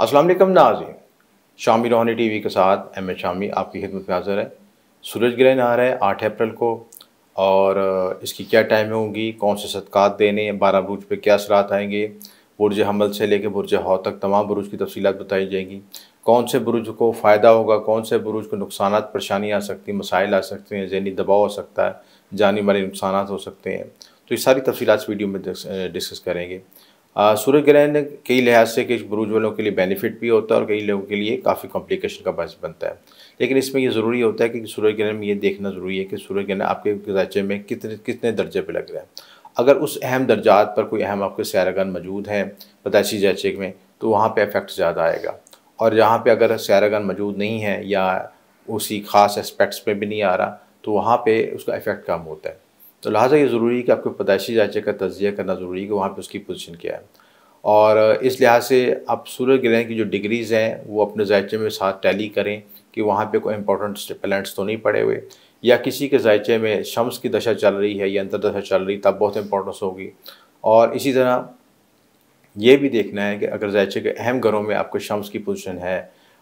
Aslam Naji Shami Rohani T V के साथ M H Shami आपकी खिदमत में हाजिर है सूरज ग्रहण आ रहा है आठ अप्रैल को और इसकी क्या टाइम होगी कौन से सदक़ात देने बारह बुरुज पे क्या असरात आएंगे बुरज हमल से लेकर बुरज हौ तक तमाम बुरुज की तफसीत बताई जाएंगी कौन से बुरुज को फ़ायदा होगा कौन से बुरुज को नुकसान परेशानी आ सकती मसाइल आ सकते हैं जहनी दबाव हो सकता है जानी माली नुकसान हो सकते हैं तो ये सारी तफसीत वीडियो में डिस्कस करेंगे सूर्य ग्रहण कई लिहाज से कई बुरुज वालों के लिए बेनिफिट भी होता है और कई लोगों के लिए काफ़ी कॉम्प्लिकेशन का बस बनता है लेकिन इसमें यह ज़रूरी होता है कि सूर्य ग्रहण में ये देखना ज़रूरी है कि सूर्य ग्रहण आपके राज्य में कितने कितने दर्जे पर लग रहा है अगर उस अहम दर्जात पर कोई अहम आपके सैरागन मौजूद हैं पदाशी जैचे में तो वहाँ पर अफेक्ट ज़्यादा आएगा और जहाँ पर अगर सैरागन मौजूद नहीं है या उसी खास एस्पेक्ट्स पर भी नहीं आ रहा तो वहाँ पर उसका इफ़ेक्ट कम होता है तो लिहाजा ये ज़रूरी है कि आपके पैदाइशी जायचे का तजिया करना ज़रूरी है कि वहाँ पर उसकी पोजिशन क्या है और इस लिहाज से आप सूर्य ग्रहण की जो डिग्रीज़ हैं वो अपने जायचे में साथ टैली करें कि वहाँ पर कोई इंपॉर्टेंट प्लैनेट्स तो नहीं पड़े हुए या किसी के जायचे में शम्स की दशा चल रही है या अंतर दशा चल रही तब बहुत इंपॉर्टेंस होगी और इसी तरह ये भी देखना है कि अगर जायचे के अहम घरों में आपको शम्स की पोजिशन है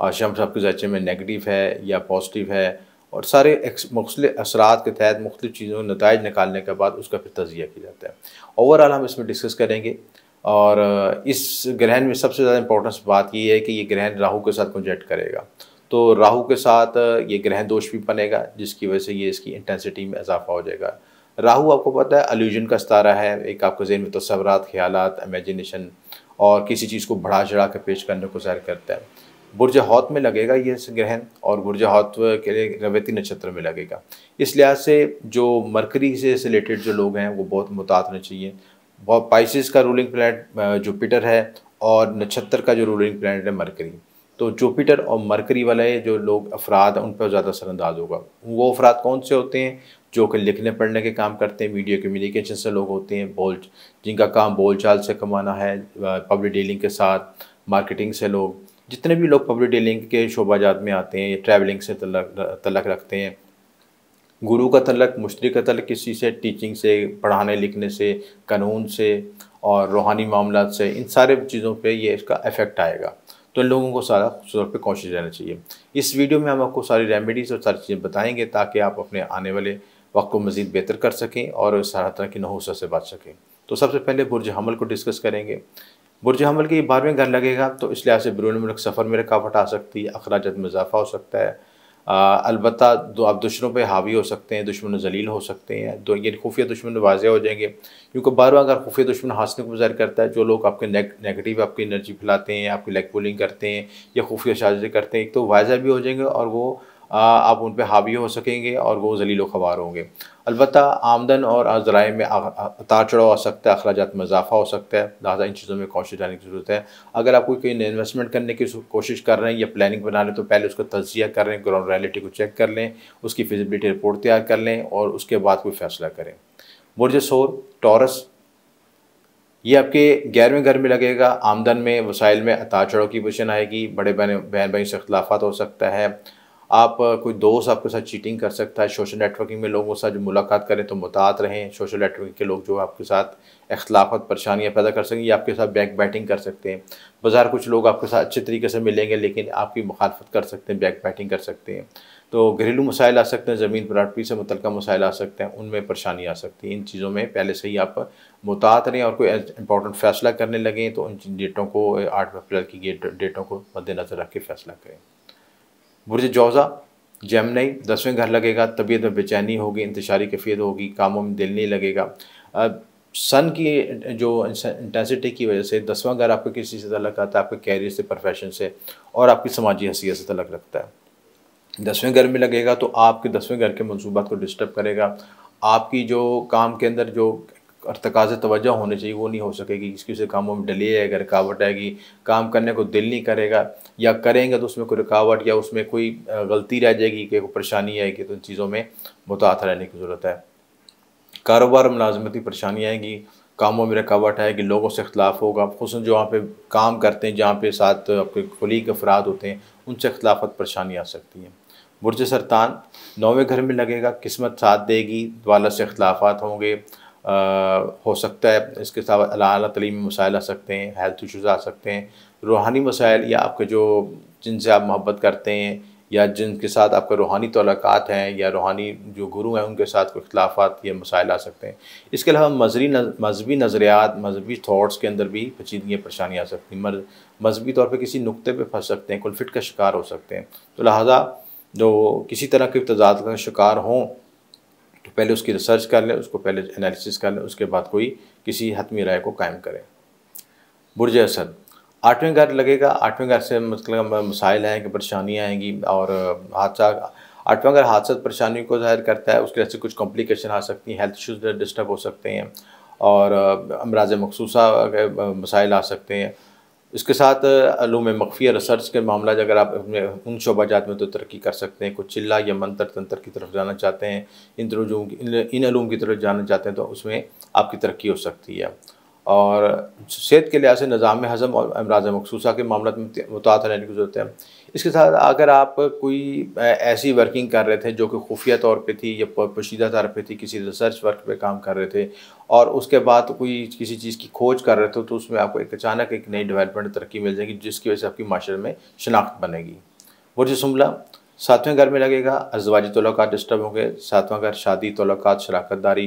और शम्स आपके जायचे में नेगेटिव है या पॉजिटिव है और सारे मुख्तलि असरात के तहत मुख्तु चीज़ों के नतज निकालने के बाद उसका फिर तजिया किया जाता है ओवरऑल हम इसमें डिस्कस करेंगे और इस ग्रहण में सबसे ज़्यादा इंपॉर्टेंस बात यह है कि ये ग्रहण राहु के साथ कंजेक्ट करेगा तो राहु के साथ ये ग्रहण दोष भी बनेगा जिसकी वजह से ये इसकी इंटेंसिटी में इजाफा हो जाएगा राहु आपको पता है अल्यूजन का सतारा है एक आपके जहन में तस्वरत तो ख्याल इमेजिनेशन और किसी चीज़ को बढ़ा चढ़ा के पेश करने को ज़ाहिर करता है बुरज हौत में लगेगा ये ग्रहण और बुरज हौत के लिए रवैती नक्षत्र में लगेगा इस लिहाज से जो मरकरी से रिलेटेड जो लोग हैं वो बहुत मुताद होने चाहिए बहुत पाइसिस का रूलिंग प्लैनेट जुपिटर है और नक्षत्र का जो रूलिंग प्लैनेट है मरकरी तो जुपिटर और मरकरी वाले जो लोग अफराद उन पर ज़्यादा असरअंदाज होगा वो अफराद कौन से होते हैं जो कि लिखने पढ़ने के काम करते हैं मीडिया कम्युनिकेशन से लोग होते हैं बोल जिनका काम बोलचाल से कमाना है पब्लिक डीलिंग के साथ मार्केटिंग से लोग जितने भी लोग पब्लिक डीलिंग के शोबाजात में आते हैं ट्रैवलिंग से तलक तलक रखते हैं गुरु का तलक मुश्तरी का तलक किसी से टीचिंग से पढ़ाने लिखने से कानून से और रूहानी मामला से इन सारे चीज़ों पे ये इसका इफ़ेक्ट आएगा तो इन लोगों को सारा तौर पर कोशिश रहना चाहिए इस वीडियो में हम आपको सारी रेमेडीज़ और सारी चीज़ें बताएँगे ताकि आप अपने आने वाले वक्त को मज़ीद बेहतर कर सकें और सारा तरह की नहूसा से बच सकें तो सबसे पहले बुरज हमल को डिस्कस करेंगे बुरज हमल के बारहवें घर लगेगा तो इस लिहाज से बैरून मुल्क सफ़र में रुकावट आ सकती है अखराज में इजाफा हो सकता है अलबत् दो आप दुश्मनों पर हावी हो सकते हैं दुश्मन जलील हो सकते हैं तो ये खुफिया दुश्मन वाजह हो जाएंगे क्योंकि बारवा अगर खुफिया दुश्मन हासिल को मुजहर करता है जो लोग आपके नेग, नेगेटिव आपकी एनर्जी फैलाते हैं आपकी लेग पुलिंग करते हैं या खुफिया साजिश करते हैं एक तो वाजह भी हो जाएंगे और वो आप उन पर हावी हो सकेंगे और वो जलीलो खबार होंगे अलबत् आमदन और ज़राए में उतार चढ़ाव आ सकता है अखराज में इजाफा हो सकता है लिहाजा इन चीज़ों में कोशिश जाने की ज़रूरत है अगर आप कोई कोई इन्वेस्टमेंट करने की कोशिश कर रहे हैं या प्लानिंग बना रहे तो पहले उसका तजिया कर लें ग्राउंड रियलिटी को चेक कर लें उसकी फिजिबिलिटी रिपोर्ट तैयार कर लें और उसके बाद कोई फ़ैसला करें बुरज शोर टॉरस ये आपके ग्यारहवें घर में लगेगा आमदन में वसाइल में अतार चढ़ाव की पोजिशन आएगी बड़े बहन बहन भाई से अख्तलाफा हो सकता है आप कोई दोस्त आपके साथ चीटिंग कर सकता है सोशल नेटवर्किंग में लोगों के साथ जो मुलाकात करें तो मुतात रहें सोशल नेटवर्किंग के लोग जो आपके साथ अख्तलाफत परेशानियाँ पैदा कर सकें या आपके साथ बैक बैटिंग कर सकते हैं बाज़ार कुछ लोग आपके साथ अच्छे तरीके से मिलेंगे लेकिन आपकी मुखालफत कर सकते हैं बैक बैटिंग कर सकते हैं तो घरेलू मसाइल आ सकते हैं ज़मीन प्रॉपर्टी से मुतल मसाइल आ सकते हैं उनमें परेशानी आ सकती है इन चीज़ों में पहले से ही आप मुतात रहें और कोई इंपॉर्टेंट फ़ैसला करने लगें तो उन डेटों को आठ अप्रैल की डेटों को मद्देनज़र रख के फ़ैसला करें बुरज जौज़ा नहीं दसवें घर लगेगा तबीयत में बेचैनी होगी इंतशारी कैफियत होगी कामों में दिल नहीं लगेगा सन की जो इंटेंसिटी की वजह से दसवां घर आपके किसी से तलक आता है आपके कैरियर से प्रोफेशन से और आपकी समाजी हैसियत से तलक रखता है दसवें घर में लगेगा तो आपके दसवें घर के मनसूबात को डिस्टर्ब करेगा आपकी जो काम के अंदर जो और तकाजे तोजह होने चाहिए वो नहीं हो सकेगी इसकी से कामों में डले आएगा रुकावट आएगी काम करने को दिल नहीं करेगा या करेंगे तो उसमें कोई रुकावट या उसमें कोई गलती रह जाएगी कि कोई परेशानी आएगी तो इन चीज़ों में मुताहत रहने की ज़रूरत है कारोबार मुलाजमती परेशानी आएगी कामों में रुकावट आएगी लोगों से अख्तिलाफ होगा खुश जो वहाँ पर काम करते हैं जहाँ पे साथ आपके के अफराद होते हैं उनसे अख्तिलाफत परेशानी आ सकती है बुरज सरतान नौवें घर में लगेगा किस्मत साथ देगी दवालत से अख्तिलाफ़ होंगे हो सकता है इसके साथ अला तलीम मसाइल आ सकते हैं हेल्थ इशूज़ आ सकते हैं रूहानी मसाइल या आपके जो जिनसे आप मोहब्बत करते हैं या जिनके साथ आपके रूहानी तोलक़ात हैं या रूहानी जो गुरु हैं उनके साथ कोई अख्लाफात या मसाइल आ सकते हैं इसके अलावा मजहरी मजहबी नज़रियात मजहबी थाट्स के अंदर भी पचीदगियाँ परेशानी आ सकती हैं मजहबी तौर पर किसी नुकते पर फंस सकते हैं कुलफिट का शिकार हो सकते हैं तो लिहाजा जो किसी तरह के तजाद का शिकार हों तो पहले उसकी रिसर्च कर लें उसको पहले एनालिसिस कर लें उसके बाद कोई किसी हतमी राय को कायम करें बुरज असद आठवें घर लगेगा आठवें घर से मतलब मसाइल आएंगे परेशानियाँ आएंगी और हादसा आठवें घर हादसा परेशानियों को जाहिर करता है उसके वजह से कुछ कॉम्प्लिकेशन आ सकती हैं हेल्थ डिस्टर्ब हो सकते हैं और अमराज मखसूसा मसाइल आ सकते हैं इसके साथ आलूम मख्फिया रिसर्च के मामला अगर आप अपने उन शोबा जात में तो तरक्की कर सकते हैं कुछ चिल्ला या मंतर तंत्र की तरफ जाना चाहते हैं इन की इन आलूम की तरफ जाना चाहते हैं तो उसमें आपकी तरक्की हो सकती है और सेहत के लिहाज से निज़ाम हज़म और अमराज मखसूसा के मामला में मुतात रहने की ज़रूरत है इसके साथ अगर आप कोई ऐसी वर्किंग कर रहे थे जो कि खुफिया तौर पे थी या पोशीदा तौर पे थी किसी रिसर्च वर्क पे काम कर रहे थे और उसके बाद कोई किसी चीज़ की खोज कर रहे थे तो उसमें आपको एक अचानक एक नई डेवलपमेंट तरक्की मिल जाएगी जिसकी वजह से आपकी माशरे में शनाख्त बनेगी बुरज शुमला सातवें घर में लगेगा अजवाजी तलाक डिस्टर्ब होंगे सातवां घर शादी तलाक शराकत दारी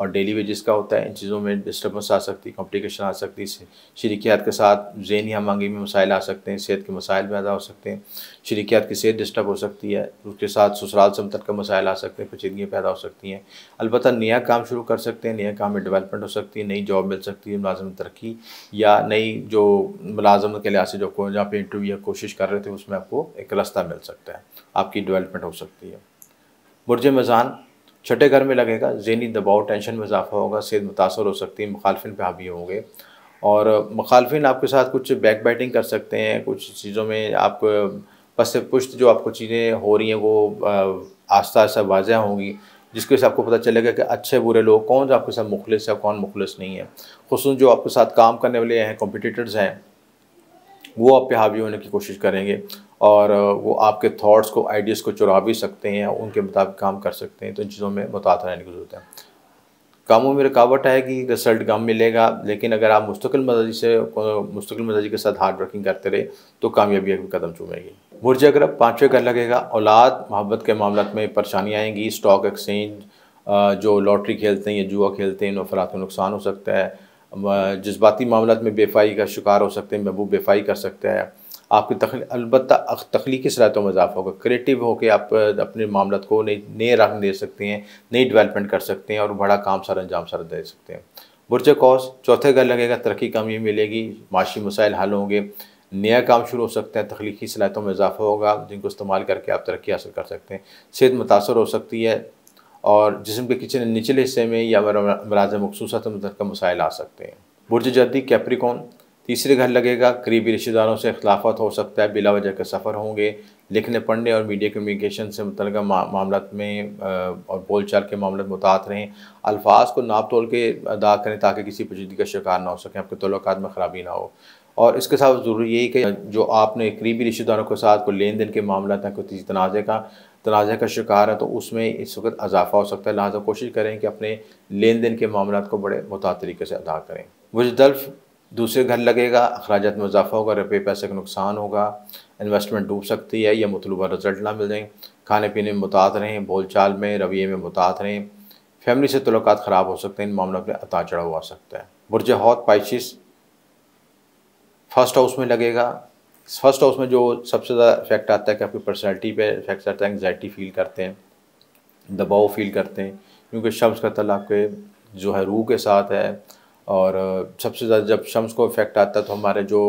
और डेली वेजेस का होता है इन चीज़ों में डिस्टर्बेंस आ सकती है कॉम्प्लिकेशन आ सकती है शरीकियात के साथ जेन या मांगी में मसाइल आ सकते हैं सेहत के मसाइल पैदा हो सकते हैं शरीकियात की सेहत डिस्टर्ब हो सकती है उसके साथ ससुराल समतल का मसाइल आ सकते हैं पचीदगियाँ पैदा हो सकती हैं अलबत् नया काम शुरू कर सकते हैं नया काम में डेवलपमेंट हो सकती है नई जॉब मिल सकती है मुलाजम तरक्की या नई जो मुलाजमत के लिहाज से जो जहाँ पे इंटरव्यू या कोशिश कर रहे थे उसमें आपको एक रास्ता मिल सकता है आपकी डिवेलपमेंट हो सकती है बुरज मैजान छठे घर में लगेगा जहनी दबाव टेंशन में इजाफा होगा सेहत मुतासर हो सकती है मुखालफिन पर हावी होंगे और मुखालफिन आपके साथ कुछ बैक बैटिंग कर सकते हैं कुछ चीज़ों में आप पस से पुश्त जो आपको चीज़ें हो रही हैं वो आस्ता आस्ता वाजह होंगी जिसके से आपको पता चलेगा कि अच्छे बुरे लोग कौन जो आपके साथ मुखलिस है कौन मुखलिस नहीं है खसूस जो आपके साथ काम करने वाले हैं कॉम्पिटिटर्स हैं वो आप पे हावी होने की कोशिश करेंगे और वो आपके थॉट्स को आइडियाज़ को चुरा भी सकते हैं उनके मुताबिक काम कर सकते हैं तो इन चीज़ों में मुतात रहने की ज़रूरत है कामों में रुकावट आएगी रिजल्ट कम मिलेगा लेकिन अगर आप मुस्तकिल मजाजी से मुस्तकिल मजाजी के साथ हार्ड वर्किंग करते रहे तो कामयाबी एक कदम चूमेगी मुरझे अगर पाँचवें घर लगेगा औलाद मोहब्बत के मामला में परेशानियाँ आएंगी स्टॉक एक्सचेंज जो लॉटरी खेलते हैं या जुआ खेलते हैं इन अफरात को नुकसान हो सकता है जज्बाती मामला में बेफाई का शिकार हो सकते हैं महबूब बेफाई कर सकता है आपकी तख अलबत् तख्लीकी सलाहियों में इजाफा होगा क्रिएटिव होकर आप अपने मामला को नई नए रंग दे सकते हैं नई डिवेलपमेंट कर सकते हैं और बड़ा काम सर अंजाम सर दे सकते हैं बुरज कौस चौथे घर लगेगा तरक्की कमी मिलेगी माशी मसाइल हल होंगे नया काम शुरू हो सकता है तख्लीकी सलाहितों में इजाफा होगा जिनको इस्तेमाल करके आप तरक्की हासिल कर सकते हैं सेहत मुतासर हो सकती है और जिसम के किचन निचले हिस्से में या मराज मखसूस का मसाइल आ सकते हैं बुरज जद्दी कैप्रिकॉन तीसरे घर लगेगा करीबी रिश्तेदारों से अखिलाफत हो सकता है बिला वजह के सफ़र होंगे लिखने पढ़ने और मीडिया कम्युनिकेशन से मुतल मामला में और बोल चाल के में मुतात रहें अल्फाज को नाप तोल के अदा करें ताकि किसी पेचीदगी का शिकार ना हो सकें आपके तलक में ख़राबी ना हो और इसके साथ ज़रूरी यही कि जो आपने करीबी रिश्तेदारों के साथ कोई लेन देन के मामला था कोई किसी तनाज़े का तनाज़े का शिकार है तो उसमें इस वक्त अजाफा हो सकता है लिहाजा कोशिश करें कि अपने लेन देन के मामला को बड़े मुताद तरीके से अदा करें वजदल्फ़ दूसरे घर लगेगा अखराज में इजाफा होगा रुपये पैसे का नुकसान होगा इन्वेस्टमेंट डूब सकती है या मतलूबा रिजल्ट ना मिल जाए खाने पीने में मुतात रहें बोल चाल में रवैये में मुतात रहें फैमिली से तल्लक ख़राब हो सकते हैं इन मामलों पर अता चढ़ाव आ सकता है बुरज हौत पाइशिस फर्स्ट हाउस में लगेगा फर्स्ट हाउस में जो सबसे ज़्यादा इफेक्ट आता है कि आपकी पर्सनैलिटी पर इफेक्ट आता है एंगजाइटी फील करते हैं दबाव फील करते हैं क्योंकि शब्द का तल आपके जो है रूह के साथ है और सबसे ज़्यादा जब शम्स को इफ़ेक्ट आता है तो हमारे जो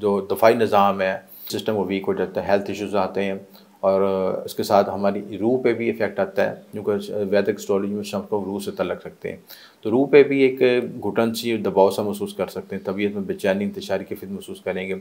जो दफाई निज़ाम है सिस्टम वो वीक हो जाता है हेल्थ इश्यूज आते हैं और इसके साथ हमारी रूह पे भी इफ़ेक्ट आता है क्योंकि वैदिक एस्ट्रोलॉजी में शम्स को रूह से तलक रखते हैं तो रूह पे भी एक घुटन सी दबाव सा महसूस कर सकते हैं तबीयत में बेचैनी इंतशारी की फिर महसूस करेंगे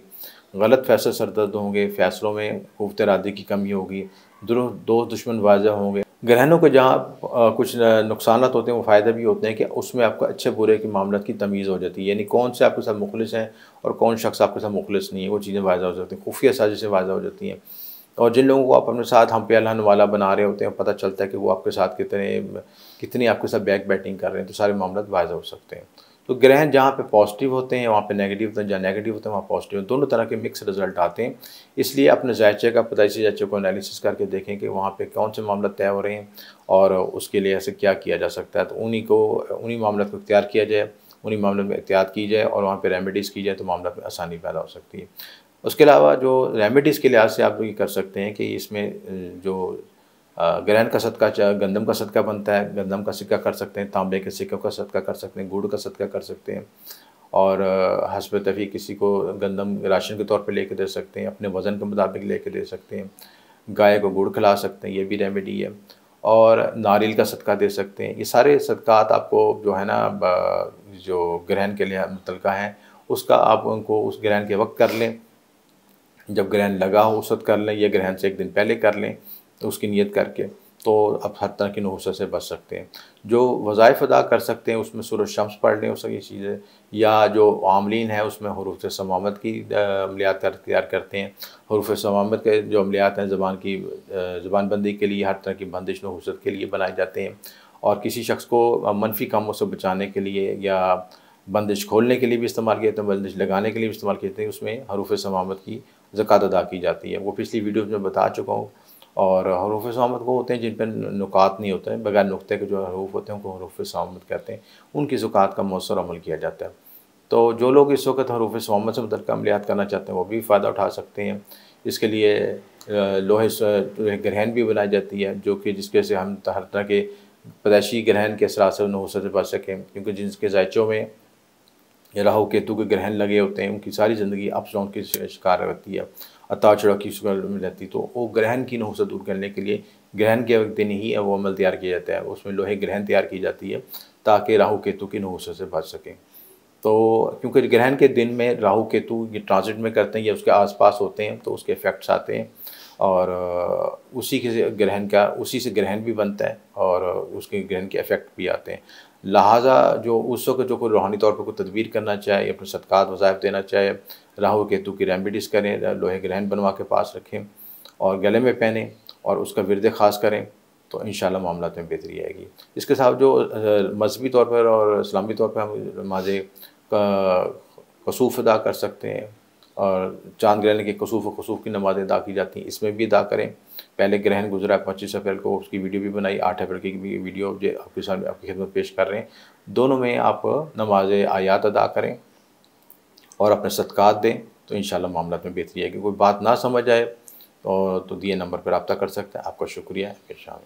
गलत फैसले सरदर्द होंगे फैसलों में खूबत इरादे की कमी होगी दुरुस्त दोस्त दुश्मन वाजह होंगे ग्रहणों के जहाँ कुछ नुकसान होते हैं वो फ़ायदे भी होते हैं कि उसमें आपको अच्छे बुरे के मामला की तमीज़ हो जाती है यानी कौन से आपके साथ मुखलिस हैं और कौन शख्स आपके साथ मुखलिस नहीं है वो चीज़ें वाजा हो जाती हैं खुफिया साजिशें वाजा हो जाती हैं और जिन लोगों को आप अपने साथ हम पे वाला बना रहे होते हैं पता चलता है कि वो आपके साथ कितने कितनी आपके साथ बैक बैटिंग कर रहे हैं तो सारे मामला वाजा हो सकते हैं तो ग्रह जहाँ पे पॉजिटिव होते हैं वहाँ पे नेगेटिव होते हैं जहाँ नेगेटिव होते हैं वहाँ पॉजिटिव होते हैं दोनों तरह के मिक्स रिजल्ट आते हैं इसलिए अपने जायचे का पता इसी जायचे को एनालिसिस करके देखें कि वहाँ पे कौन से मामला तय हो रहे हैं और उसके लिए ऐसे क्या किया जा सकता है तो उन्हीं को उन्हीं मामला को इख्तियार किया जाए उन्हीं मामलों में एहतियात की जाए और वहाँ पर रेमेडीज़ की जाए तो मामला में आसानी पैदा हो सकती है उसके अलावा जो रेमेडीज़ के लिहाज से आप ये कर सकते हैं कि इसमें जो ग्रहण का सदका गंदम का सदका बनता है गंदम का सिक्का कर सकते हैं तांबे के सिक्कों का सदका कर सकते हैं गुड़ का सदका कर सकते हैं और हसब तफी किसी को गंदम राशन के तौर पर लेके दे सकते हैं अपने वज़न के मुताबिक लेके दे सकते हैं गाय को गुड़ खिला सकते हैं ये भी रेमेडी है और नारियल का सदका दे सकते हैं ये सारे सदक़ात आपको जो है ना जो ग्रहण के लिए मुतलका हैं उसका आप उनको उस ग्रहण के वक्त कर लें जब ग्रहण लगा हो उस वक्त कर लें या ग्रहण से एक दिन पहले कर लें तो उसकी नीयत करके तो आप हर तरह की नहूस से बच सकते हैं जो वज़ाइफ अदा कर सकते हैं उसमें सूरज शम्स पढ़ लें उसकी चीज़ें या जो आमलिन है उसमें हरूफ समामत की अमलियात अख्तियार करते हैं हरूफ समामत के जो अमलियात हैं ज़बान की ज़बान बंदी के लिए हर तरह की बंदिश नहूसत के लिए बनाए जाते हैं और किसी शख्स को मनफी कामों से बचाने के लिए या बंदिश खोलने के लिए भी इस्तेमाल किया जाता है बंदिश लगाने के लिए भी इस्तेमाल किए जाते हैं उसमें हरूफ समामत की ज़क़़त अदा की जाती है वो पिछली वीडियो में बता चुका हूँ और हरूफ सहमत वो होते हैं जिन पर नुकात नहीं होते हैं बगैर नुकते के जो हरूफ होते हैं उनको हरूफ सहमत कहते हैं उनकी ज़ुक़ात का मौसर अमल किया जाता है तो जो लोग इस वक्त हरूफ सामत से मुतल अमलियात करना चाहते हैं वो भी फ़ायदा उठा सकते हैं इसके लिए लोहे ग्रहण भी बनाई जाती है जो कि जिसके से हम हर तरह के पैदाशी ग्रहण के असरा से नहूसत बच सकें क्योंकि जिनके जायचों में या राहु केतु के ग्रहण लगे होते हैं उनकी सारी ज़िंदगी अप्स डाउन के शिकार रहती है अताचड़ा की शिकार में रहती तो वो ग्रहण की नौ से दूर करने के लिए ग्रहण के वक्त दिन ही वो अमल तैयार किया जाता है उसमें लोहे ग्रहण तैयार की जाती है ताकि राहु केतु की नौ से बच सकें तो क्योंकि ग्रहण के दिन में राहु केतु ये ट्रांजिट में करते हैं या उसके आसपास होते हैं तो उसके इफेक्ट्स आते हैं और उसी के ग्रहण का उसी से ग्रहण भी बनता है और उसके ग्रहण के इफेक्ट भी आते हैं लिहाजा जो उस वक्त जो कोई रूहानी तौर पर कोई तदबीर करना चाहे अपने सदक़ात वज़ायफ देना चाहे राहु केतु की रेमडीज़ करें लोहे ग्रहण बनवा के पास रखें और गले में पहने और उसका विरद खास करें तो इन मामला में बेहतरी आएगी इसके साथ जो मजहबी तौर पर और इस्लामी तौर पर हम माजे कसूफ अदा कर सकते हैं और चांद ग्रहण के कसूफ खसूफ की नमाजें अदा की जाती हैं इसमें भी अदा करें पहले ग्रहण गुजरा पच्चीस अप्रैल को उसकी वीडियो भी बनाई आठ अप्रैल की भी वीडियो जो आपके सामने आपकी खिदमत पेश कर रहे हैं दोनों में आप नमाज आयात अदा करें और अपने सदक़ात दें तो इन मामला में बेहतरी आएगी कोई बात ना समझ आए तो, तो दिए नंबर पर रबता कर सकते हैं आपका शुक्रिया पेशा